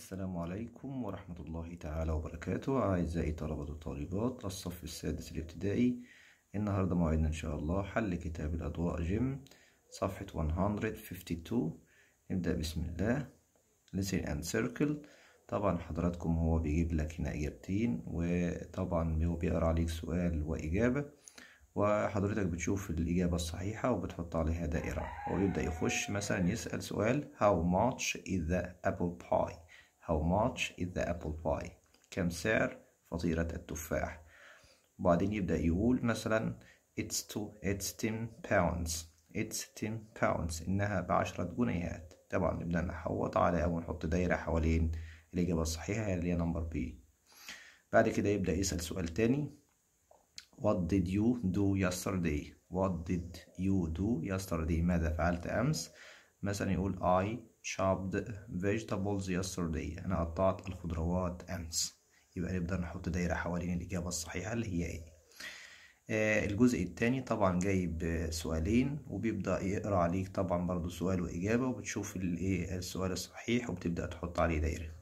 السلام عليكم ورحمة الله تعالى وبركاته أعزائي طلبة وطالبات الصف السادس الابتدائي النهاردة موعدنا إن شاء الله حل كتاب الأضواء جيم صفحة 152 نبدأ بسم الله listen and circle طبعا حضراتكم هو بيجيب لك هنا إجابتين وطبعا هو بيقرأ عليك سؤال وإجابة وحضرتك بتشوف الإجابة الصحيحة وبتحط عليها دائرة ويبدأ يخش مثلا يسأل سؤال how much is the apple pie How much is the apple pie كم سعر فطيرة التفاح وبعدين يبدأ يقول مثلا It's, two, it's 10 pounds It's 10 pounds إنها بعشرة جنيهات طبعا نبدأ نحوط على أو نحط دايرة حوالين الإجابة الصحيحة هي اللي هي نمبر بي بعد كده يبدأ يسأل سؤال تاني What did you do yesterday? What did you do yesterday? ماذا فعلت أمس؟ مثلا يقول I chopped vegetables yesterday أنا قطعت الخضروات أمس يبقى نقدر نحط دايرة حوالين الإجابة الصحيحة اللي هي إيه آه، الجزء التاني طبعا جايب سؤالين وبيبدأ يقرأ عليك طبعا برضو سؤال وإجابة وبتشوف الإيه السؤال الصحيح وبتبدأ تحط عليه دايرة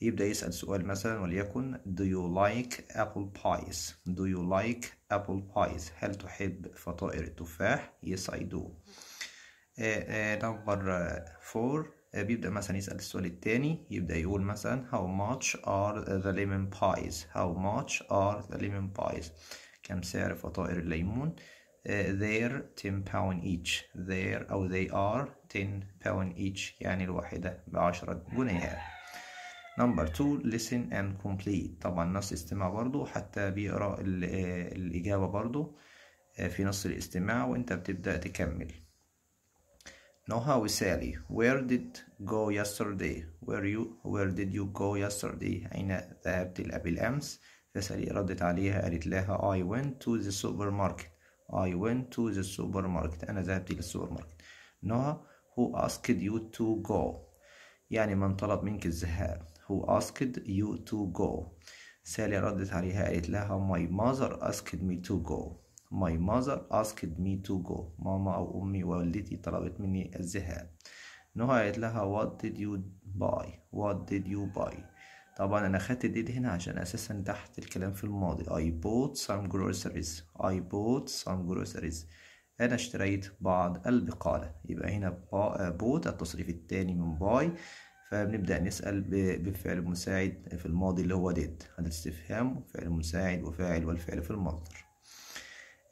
يبدأ يسأل سؤال مثلا وليكن do you like apple pies do you like apple pies هل تحب فطائر التفاح yes I do نمبر آه، فور آه، آه، بيبدأ مثلا يسأل السؤال التاني يبدأ يقول مثلا how much are the lemon pies how much are the lemon pies كم سعر فطائر الليمون uh, they're 10 pound each they're أو they are 10 pound each يعني الواحدة بعشرة جنيهات نمبر 2 listen and complete طبعا نص استماع برضو حتى بيقرأ الإجابة برضو في نص الاستماع وانت بتبدأ تكمل نوها وسالي Where did go yesterday? Where you Where did you go yesterday? أين ذهبت أمس فسالي ردت عليها قالت لها I went to the supermarket I went to the supermarket أنا ذهبت إلى السوبر ماركت Noha who asked you to go يعني من طلب منك الذهاب who asked you to go سالي ردت عليها قالت لها my mother asked me to go My mother asked me to go ماما أو أمي والدتي طلبت مني الذهاب نهى قالت لها what did you buy what did you buy طبعا أنا خدت did هنا عشان أساسا تحت الكلام في الماضي I bought some groceries I bought some groceries أنا اشتريت بعض البقالة يبقى هنا bought التصريف التاني من buy فبنبدأ نسأل بفعل مساعد في الماضي اللي هو did هذا استفهام وفعل مساعد وفاعل والفعل في المصدر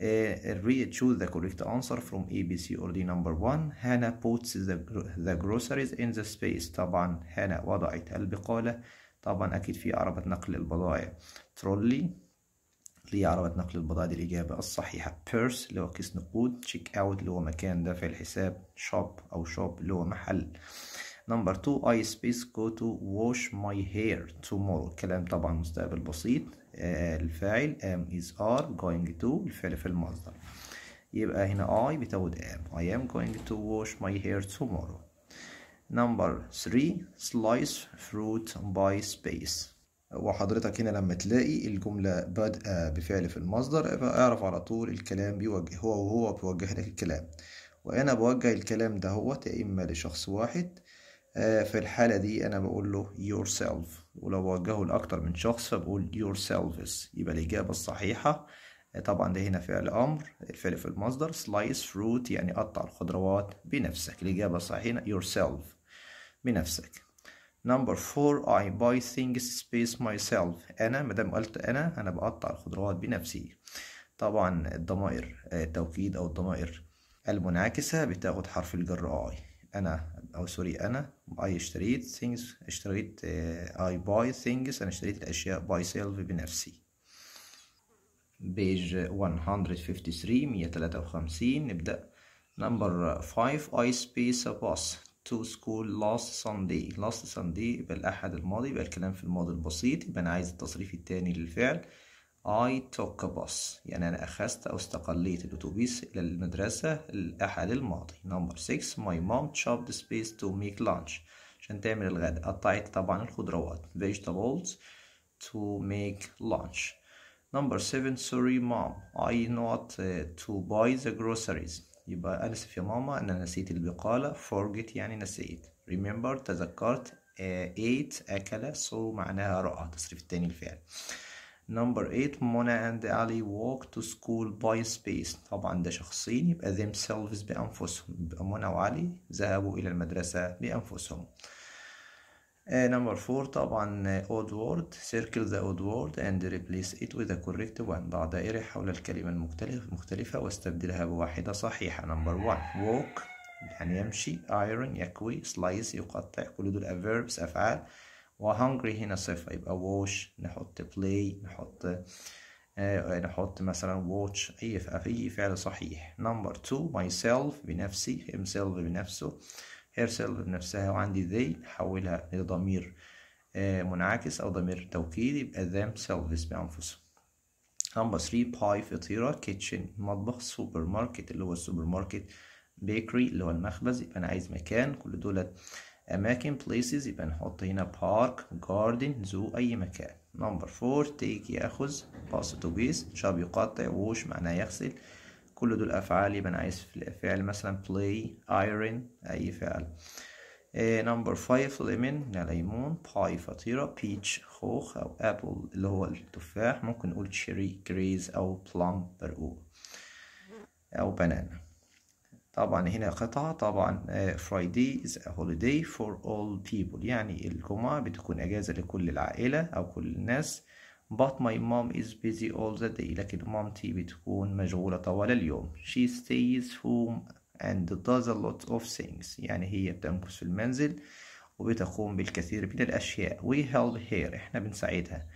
read choose the correct answer from A B C or D number one هانا puts the, the groceries in the space طبعا هانا وضعت البقالة طبعا أكيد في عربة نقل البضائع trolley اللي هي عربة نقل البضائع دي الإجابة الصحيحة purse اللي هو كيس نقود check out اللي هو مكان دفع الحساب shop أو shop اللي هو محل نمبر 2 I space go to wash my hair tomorrow كلام طبعا مستقبل بسيط آه، الفاعل am is are going to الفعل في المصدر يبقى هنا I بتود am I am going to wash my hair tomorrow نمبر 3 slice fruit by space وحضرتك هنا لما تلاقي الجملة بادئة بفعل في المصدر اعرف على طول الكلام بيوجه هو وهو بيوجه لك الكلام وأنا بوجه الكلام ده هو إما لشخص واحد آه، في الحالة دي أنا بقول له yourself ولو بوجهه لأكتر من شخص فبقول yourselves يبقى الإجابة الصحيحة آه، طبعا ده هنا فعل أمر الفعل في المصدر slice fruit يعني قطع الخضروات بنفسك الإجابة الصحيحة yourself بنفسك Number four I buy things space myself أنا مادام قلت أنا أنا بقطع الخضروات بنفسي طبعا الضمائر آه، التوكيد أو الضمائر المنعكسة بتاخد حرف الجر I أنا أو سوري أنا اي اشتريت things اشتريت اي آه، باي buy things أنا اشتريت الأشياء باي سيلف بنفسي بيج 153 153 نبدأ نمبر 5 اي سبيس باس تو سكول لاست last لاست last يبقى الأحد الماضي يبقى الكلام في الماضي البسيط يبقى أنا عايز التصريف الثاني للفعل I took a bus يعني أنا أخذت أو استقليت الأتوبيس إلى المدرسة الأحد الماضي نمبر 6 my mom chopped space to make lunch عشان تعمل الغداء قطعت طبعا الخضروات vegetables to make lunch Number 7 sorry mom I not uh, to buy the groceries يبقى أسف يا ماما أنا نسيت البقالة forget يعني نسيت remember تذكرت 8 آه، أكل so معناها رأى تصريف التاني الفعل Number 8 Mona and Ali walk to school by space طبعا ده شخصين يبقى themselves بأنفسهم يبقى منى وعلي ذهبوا إلى المدرسة بأنفسهم uh, Number 4 طبعا odd word circle the odd word and replace it with the correct one ضع دائرة حول الكلمة المختلفة واستبدلها بواحدة صحيحة Number 1 walk يعني يمشي iron يكوي slice يقطع كل دول verbs أفعال وهنجري هنا صفر يبقى ووش نحط بلاي نحط آه نحط مثلا واتش اي اي فعل صحيح نمبر two ماي سيلف بنفسي himself بنفسه هير سيلف بنفسها وعندي they نحولها لضمير آه منعكس او ضمير توكيد يبقى themselves بانفسهم نمبر three باي فطيرة كيتشن مطبخ سوبر ماركت اللي هو السوبر ماركت بيكري اللي هو المخبز يبقى انا عايز مكان كل دولت أماكن places يبقى نحط هنا park garden zoo أي مكان نمبر فور take يأخذ pass to base شاب يقطع wash معناه يغسل كل دول أفعال يبقى أنا عايز فعل مثلا play iron أي فعل نمبر eh، فايف ليمون ليمون باي فطيرة بيتش خوخ أو أبل اللي هو التفاح ممكن نقول تشيري كريز أو بلام برقوق أو بنانا طبعا هنا قطعة طبعا آه، Friday is a holiday for all people يعني الجمعة بتكون أجازة لكل العائلة أو كل الناس But my mom is busy all the day لكن مامتي بتكون مشغولة طوال اليوم She stays home and does a lot of things يعني هي بتمكث في المنزل وبتقوم بالكثير من الأشياء We help her إحنا بنساعدها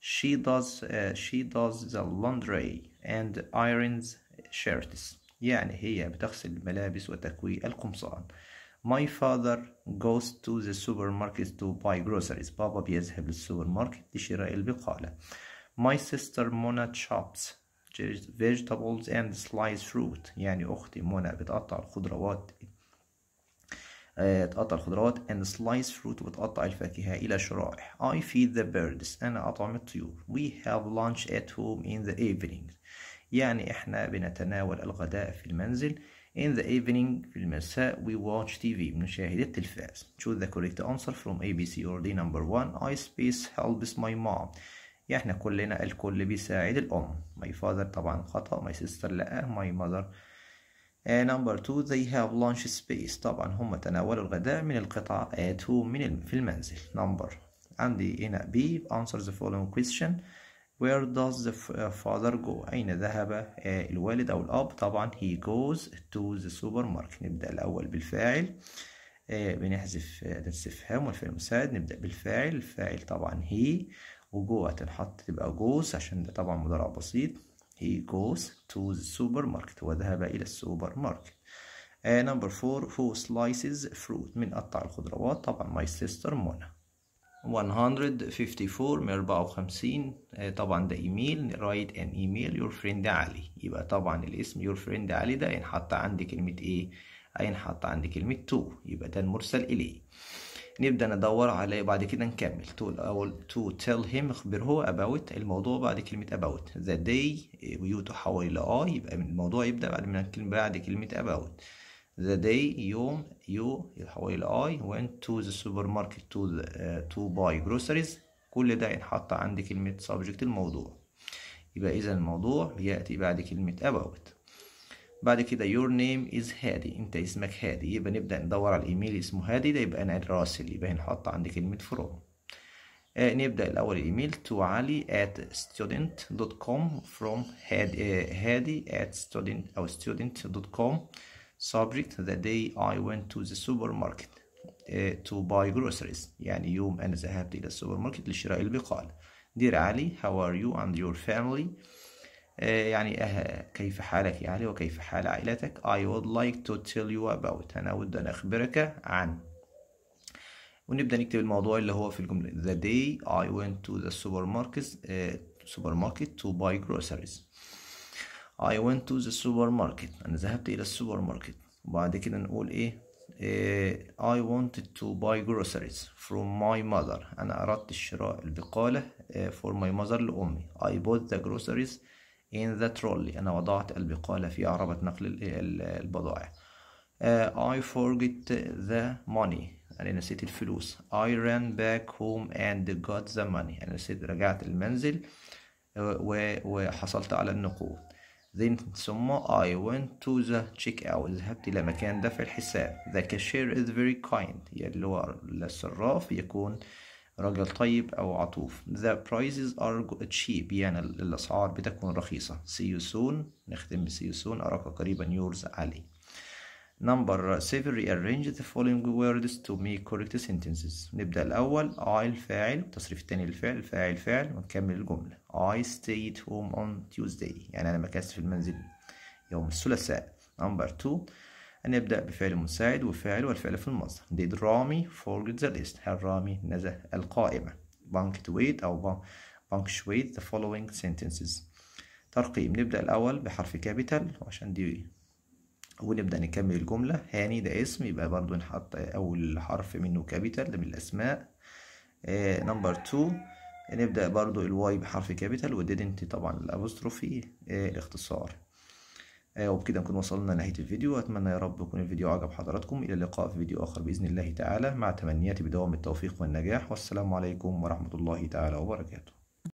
She does uh, she does the laundry and irons shirts يعني هي بتغسل الملابس وتكوي القمصان My father goes to the supermarket to buy groceries بابا بيذهب للسوبر ماركت لشراء البقالة My sister Mona chops vegetables and slice fruit يعني أختي منى بتقطع الخضروات تقطع الخضروات and slice fruit وتقطع الفاكهة إلى شرائح I feed the birds أنا أطعم الطيور We have lunch at home in the evening يعني احنا بنتناول الغداء في المنزل In the evening في المساء we watch TV بنشاهد التلفاز Choose the correct answer from ABC or D number one I space helps my mom احنا كلنا الكل بيساعد الأم My father طبعا خطأ My sister لأ My mother And number two they have lunch space طبعا هم تناولوا الغداء من القطعة at home من في المنزل Number عندي هنا B answer the following question Where does the uh, father go أين ذهب آه، الوالد أو الأب طبعا he goes to the supermarket نبدأ الأول بالفاعل آه، بنحذف أداة استفهام والفعل المساعد نبدأ بالفاعل الفاعل طبعا he وجو هتنحط تبقى goes عشان ده طبعا مضارع بسيط he goes to the supermarket وذهب إلى السوبر ماركت نمبر آه، فور فور slices fruit من قطع الخضروات طبعا my sister منى 154 من 54 طبعا ده ايميل رايت ان ايميل يور فريند علي يبقى طبعا الاسم يور فريند علي ده ينحط عند كلمة ايه هينحط عند كلمة تو يبقى ده المرسل اليه نبدأ ندور على بعد كده نكمل تو الأول تو تيل هيم اخبره اباوت الموضوع بعد كلمة اباوت ذا day ويو آه، تحول إلى اي يبقى الموضوع يبدأ بعد من كلمة بعد كلمة اباوت the day يوم you يتحول إلى I went to the supermarket to uh, to buy groceries كل ده ينحط عند كلمة subject الموضوع يبقى إذا الموضوع يأتي بعد كلمة about بعد كده your name is هادي انت اسمك هادي يبقى نبدأ ندور على الايميل اسمه هادي ده يبقى انا راسل يبقى هنحط عند كلمة from آه نبدأ الأول الايميل to علي at student.com from هادي, آه هادي at student أو student.com subject the day I went to the supermarket uh, to buy groceries يعني يوم أنا ذهبت إلى السوبر ماركت لشراء البقال Dear Ali how are you and your family uh, يعني أه كيف حالك يا علي وكيف حال عائلتك I would like to tell you about أنا أود أن أخبرك عن ونبدأ نكتب الموضوع اللي هو في الجملة The day I went to the supermarket uh, supermarket to buy groceries I went to the supermarket أنا ذهبت إلى السوبر ماركت وبعد كده نقول إيه I wanted to buy groceries from my mother أنا أردت شراء البقالة for my mother لأمي I bought the groceries in the trolley أنا وضعت البقالة في عربة نقل البضائع I forget the money أنا نسيت الفلوس I ran back home and got the money أنا نسيت رجعت المنزل وحصلت على النقود Then ثم I went to the checkout ذهبت إلى مكان دفع الحساب The cashier is very kind يعني هو الصراف يكون رجل طيب أو عطوف The prices are cheap يعني الأسعار بتكون رخيصة See you soon نختم see you soon أراك قريبا yours علي number 7 rearrange the following words to make correct sentences نبدأ الأول I الفاعل التصريف التاني للفعل الفاعل فعل ونكمل الجملة I stay at home on Tuesday يعني أنا مكثت في المنزل يوم الثلاثاء number 2 نبدا بفعل مساعد وفاعل والفعل في المصدر did رامي forget the list هل رامي نزه القائمة punctuate أو punctuate the following sentences ترقيم نبدأ الأول بحرف كابيتال وعشان دي ونبدأ نكمل الجملة هاني ده اسم يبقى برضو نحط أول حرف منه كابيتال من الأسماء نمبر آه، تو نبدأ برضو الواي بحرف كابيتال وديدنت طبعا الأبوستروفي آه، الاختصار آه، وبكده نكون وصلنا لنهاية الفيديو أتمنى يا رب يكون الفيديو عجب حضراتكم إلى اللقاء في فيديو آخر بإذن الله تعالى مع تمنياتي بدوام التوفيق والنجاح والسلام عليكم ورحمة الله تعالى وبركاته